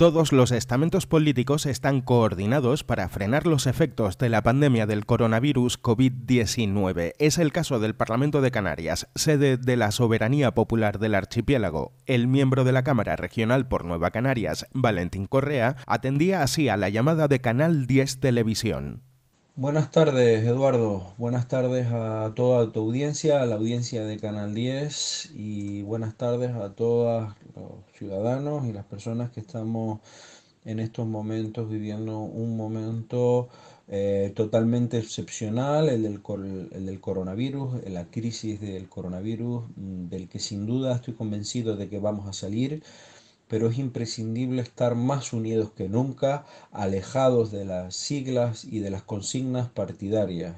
Todos los estamentos políticos están coordinados para frenar los efectos de la pandemia del coronavirus COVID-19. Es el caso del Parlamento de Canarias, sede de la soberanía popular del archipiélago. El miembro de la Cámara Regional por Nueva Canarias, Valentín Correa, atendía así a la llamada de Canal 10 Televisión. Buenas tardes, Eduardo. Buenas tardes a toda tu audiencia, a la audiencia de Canal 10 y buenas tardes a todos los ciudadanos y las personas que estamos en estos momentos viviendo un momento eh, totalmente excepcional, el del, el del coronavirus, eh, la crisis del coronavirus, mm, del que sin duda estoy convencido de que vamos a salir pero es imprescindible estar más unidos que nunca, alejados de las siglas y de las consignas partidarias.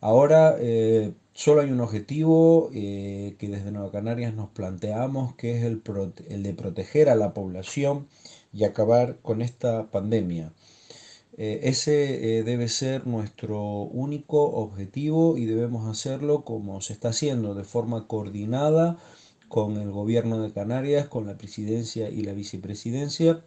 Ahora eh, solo hay un objetivo eh, que desde Nueva Canarias nos planteamos, que es el, de proteger a la población y acabar con esta pandemia. Eh, ese debe ser nuestro único objetivo y debemos hacerlo como se está haciendo, de forma coordinada con el gobierno de Canarias, con la presidencia y la vicepresidencia,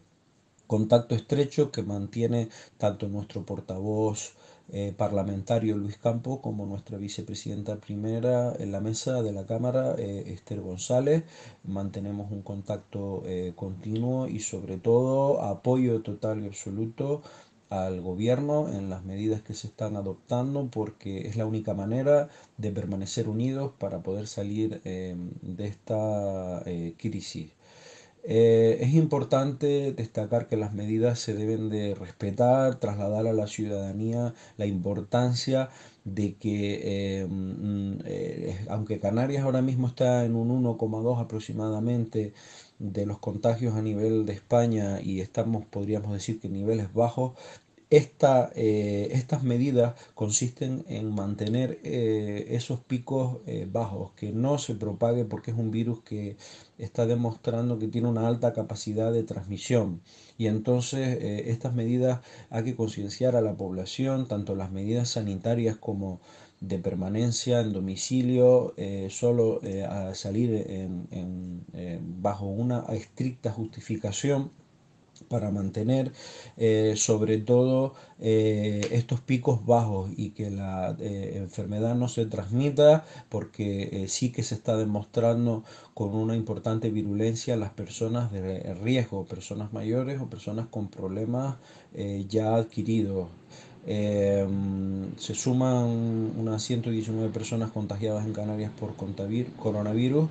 contacto estrecho que mantiene tanto nuestro portavoz eh, parlamentario Luis Campo como nuestra vicepresidenta primera en la mesa de la Cámara, eh, Esther González. Mantenemos un contacto eh, continuo y sobre todo apoyo total y absoluto al gobierno en las medidas que se están adoptando porque es la única manera de permanecer unidos para poder salir eh, de esta eh, crisis. Eh, es importante destacar que las medidas se deben de respetar, trasladar a la ciudadanía la importancia de que, mm, aunque Canarias ahora mismo está en un 1,2 aproximadamente de los contagios a nivel de España y estamos, podríamos decir que niveles bajos, eh, estas medidas consisten en mantener eh, esos picos eh, bajos, que no se propague porque es un virus que está demostrando que tiene una alta capacidad de transmisión. Y entonces estas medidas hay que concienciar a la población, tanto las medidas sanitarias como de permanencia en domicilio, solo a salir bajo una estricta justificación para mantener eh, sobre todo eh, estos picos bajos y que la eh, enfermedad no se transmita porque sí que se está demostrando con una importante virulencia las personas de riesgo, personas mayores o personas con problemas ya adquiridos. Em, se suman unas 119 personas contagiadas en Canarias por coronavirus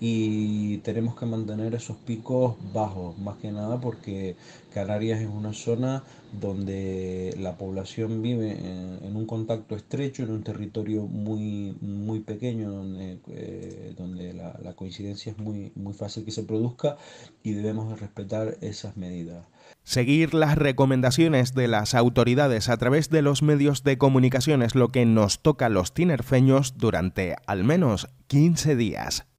y tenemos que mantener esos picos bajos, más que nada porque Canarias es una zona donde la población vive en, un contacto estrecho, en un territorio muy, muy pequeño, donde, eh, la, coincidencia es muy, muy fácil que se produzca y debemos respetar esas medidas. Seguir las recomendaciones de las autoridades a través de los medios de comunicación es lo que nos toca a los tinerfeños durante al menos 15 días.